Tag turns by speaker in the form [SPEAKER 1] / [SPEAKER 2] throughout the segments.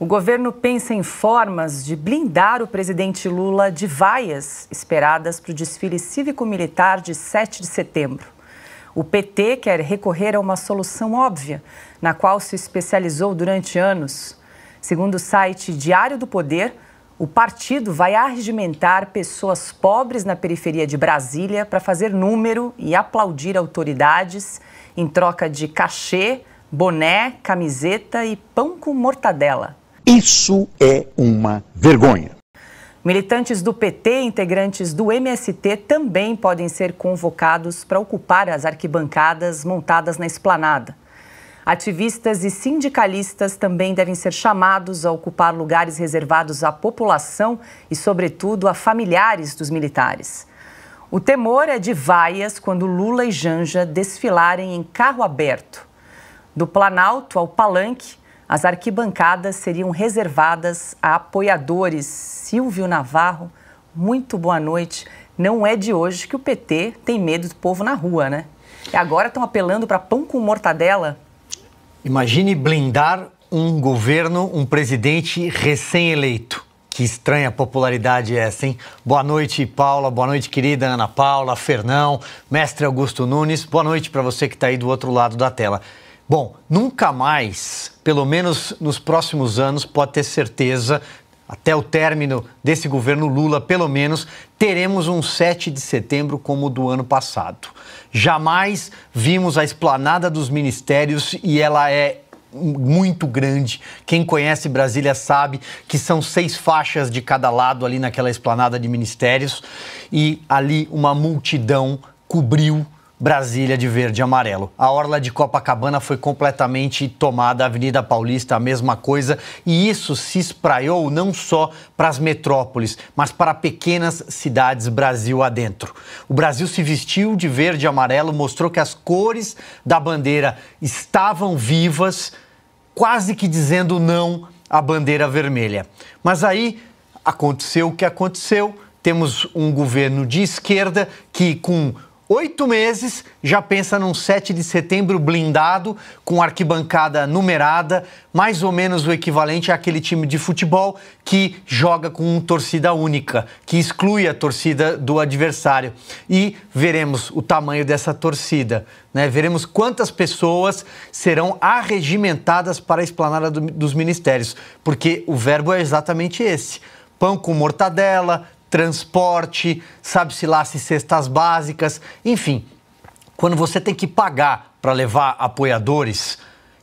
[SPEAKER 1] O governo pensa em formas de blindar o presidente Lula de vaias esperadas para o desfile cívico-militar de 7 de setembro. O PT quer recorrer a uma solução óbvia, na qual se especializou durante anos. Segundo o site Diário do Poder, o partido vai arregimentar pessoas pobres na periferia de Brasília para fazer número e aplaudir autoridades em troca de cachê, boné, camiseta e pão com mortadela.
[SPEAKER 2] Isso é uma vergonha.
[SPEAKER 1] Militantes do PT, integrantes do MST também podem ser convocados para ocupar as arquibancadas montadas na esplanada. Ativistas e sindicalistas também devem ser chamados a ocupar lugares reservados à população e, sobretudo, a familiares dos militares. O temor é de vaias quando Lula e Janja desfilarem em carro aberto. Do Planalto ao Palanque, as arquibancadas seriam reservadas a apoiadores. Silvio Navarro, muito boa noite. Não é de hoje que o PT tem medo do povo na rua, né? E agora estão apelando
[SPEAKER 2] para pão com mortadela. Imagine blindar um governo, um presidente recém-eleito. Que estranha popularidade é essa, hein? Boa noite, Paula. Boa noite, querida Ana Paula, Fernão, mestre Augusto Nunes. Boa noite para você que está aí do outro lado da tela. Bom, nunca mais, pelo menos nos próximos anos, pode ter certeza, até o término desse governo Lula, pelo menos, teremos um 7 de setembro como o do ano passado. Jamais vimos a esplanada dos ministérios e ela é muito grande. Quem conhece Brasília sabe que são seis faixas de cada lado ali naquela esplanada de ministérios e ali uma multidão cobriu Brasília de verde e amarelo. A orla de Copacabana foi completamente tomada, a Avenida Paulista a mesma coisa, e isso se espraiou não só para as metrópoles, mas para pequenas cidades Brasil adentro. O Brasil se vestiu de verde e amarelo, mostrou que as cores da bandeira estavam vivas, quase que dizendo não à bandeira vermelha. Mas aí aconteceu o que aconteceu. Temos um governo de esquerda que, com oito meses, já pensa num 7 de setembro blindado, com arquibancada numerada, mais ou menos o equivalente àquele time de futebol que joga com torcida única, que exclui a torcida do adversário. E veremos o tamanho dessa torcida. Né? Veremos quantas pessoas serão arregimentadas para a esplanada do, dos ministérios, porque o verbo é exatamente esse pão com mortadela, transporte, sabe-se lá se cestas básicas, enfim. Quando você tem que pagar para levar apoiadores,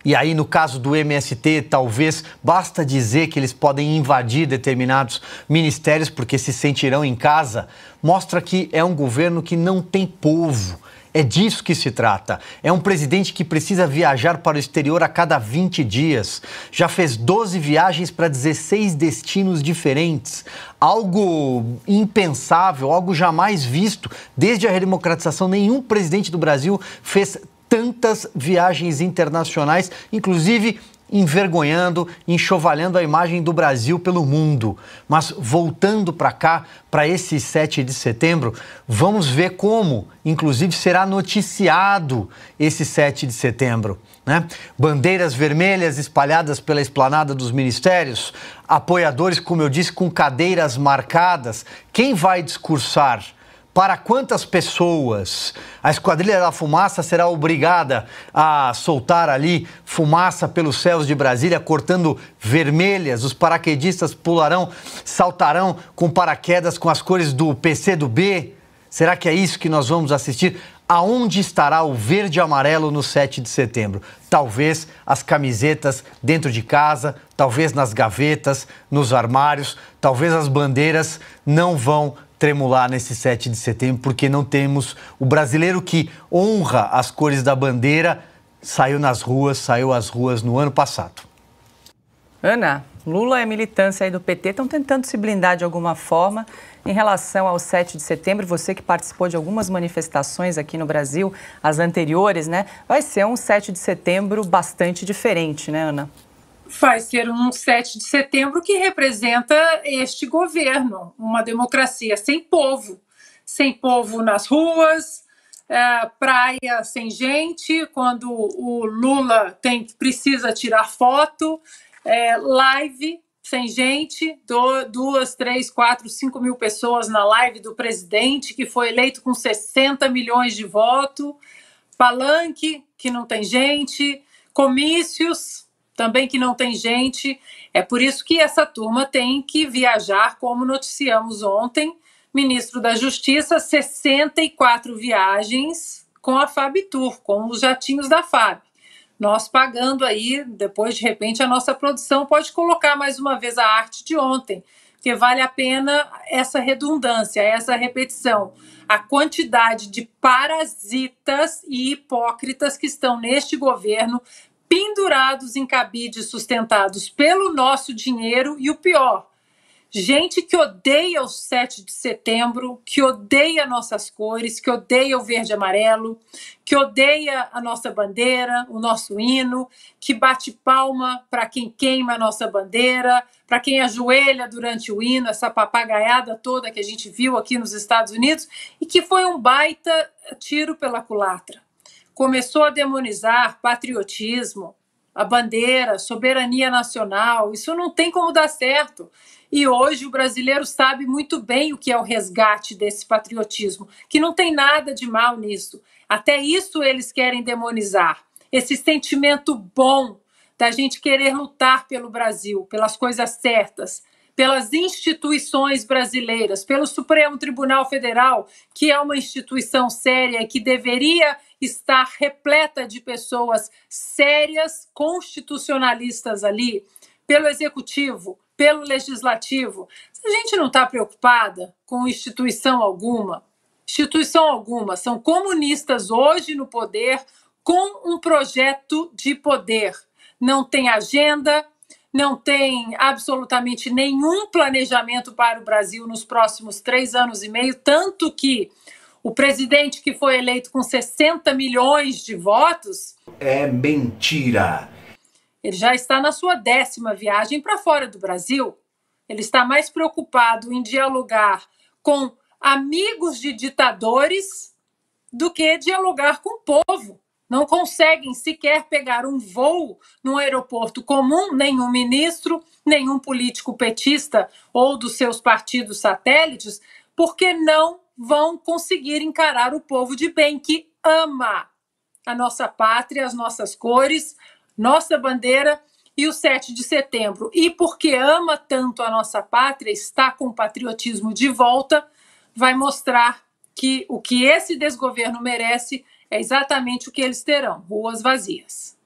[SPEAKER 2] e aí, no caso do MST, talvez basta dizer que eles podem invadir determinados ministérios porque se sentirão em casa, mostra que é um governo que não tem povo. É disso que se trata. É um presidente que precisa viajar para o exterior a cada 20 dias. Já fez 12 viagens para 16 destinos diferentes. Algo impensável, algo jamais visto. Desde a redemocratização, nenhum presidente do Brasil fez tantas viagens internacionais, inclusive envergonhando, enxovalhando a imagem do Brasil pelo mundo. Mas voltando para cá, para esse 7 de setembro, vamos ver como, inclusive, será noticiado esse 7 de setembro. Né? Bandeiras vermelhas espalhadas pela esplanada dos ministérios, apoiadores, como eu disse, com cadeiras marcadas. Quem vai discursar? para quantas pessoas a Esquadrilha da Fumaça será obrigada a soltar ali fumaça pelos céus de Brasília, cortando vermelhas. Os paraquedistas pularão, saltarão com paraquedas com as cores do PC do B. Será que é isso que nós vamos assistir? Aonde estará o verde e amarelo no 7 de setembro? Talvez as camisetas dentro de casa, talvez nas gavetas, nos armários, talvez as bandeiras não vão tremular nesse 7 de setembro, porque não temos o brasileiro que honra as cores da bandeira, saiu nas ruas, saiu às ruas no ano passado.
[SPEAKER 1] Ana, Lula e é a militância aí do PT estão tentando se blindar de alguma forma em relação ao 7 de setembro. Você que participou de algumas manifestações aqui no Brasil, as anteriores, né? Vai ser um 7 de setembro bastante diferente, né, Ana?
[SPEAKER 3] vai ser
[SPEAKER 1] um 7
[SPEAKER 3] de setembro que representa este governo, uma democracia sem povo, sem povo nas ruas, é, praia sem gente, quando o Lula tem precisa tirar foto, é, live sem gente, do, duas, três, quatro, cinco mil pessoas na live do presidente que foi eleito com 60 milhões de voto, palanque que não tem gente, comícios também que não tem gente. É por isso que essa turma tem que viajar, como noticiamos ontem, ministro da Justiça, 64 viagens com a FAB Tour, com os jatinhos da FAB. Nós pagando aí, depois de repente a nossa produção pode colocar mais uma vez a arte de ontem, porque vale a pena essa redundância, essa repetição. A quantidade de parasitas e hipócritas que estão neste governo pendurados em cabides sustentados pelo nosso dinheiro e o pior, gente que odeia o 7 de setembro, que odeia nossas cores, que odeia o verde e amarelo, que odeia a nossa bandeira, o nosso hino, que bate palma para quem queima a nossa bandeira, para quem ajoelha durante o hino, essa papagaiada toda que a gente viu aqui nos Estados Unidos e que foi um baita tiro pela culatra começou a demonizar patriotismo, a bandeira, soberania nacional. Isso não tem como dar certo. E hoje o brasileiro sabe muito bem o que é o resgate desse patriotismo, que não tem nada de mal nisso. Até isso eles querem demonizar. Esse sentimento bom da gente querer lutar pelo Brasil, pelas coisas certas, pelas instituições brasileiras, pelo Supremo Tribunal Federal, que é uma instituição séria e que deveria está repleta de pessoas sérias, constitucionalistas ali, pelo executivo, pelo legislativo. a gente não está preocupada com instituição alguma, instituição alguma, são comunistas hoje no poder com um projeto de poder. Não tem agenda, não tem absolutamente nenhum planejamento para o Brasil nos próximos três anos e meio, tanto que o presidente que foi eleito com 60 milhões de votos.
[SPEAKER 2] É mentira!
[SPEAKER 3] Ele já está na sua décima viagem para fora do Brasil. Ele está mais preocupado em dialogar com amigos de ditadores do que dialogar com o povo. Não conseguem sequer pegar um voo no aeroporto comum, nenhum ministro, nenhum político petista ou dos seus partidos satélites, porque não vão conseguir encarar o povo de bem que ama a nossa pátria, as nossas cores, nossa bandeira e o 7 de setembro. E porque ama tanto a nossa pátria, está com o patriotismo de volta, vai mostrar que o que esse desgoverno merece é exatamente o que eles terão: ruas vazias.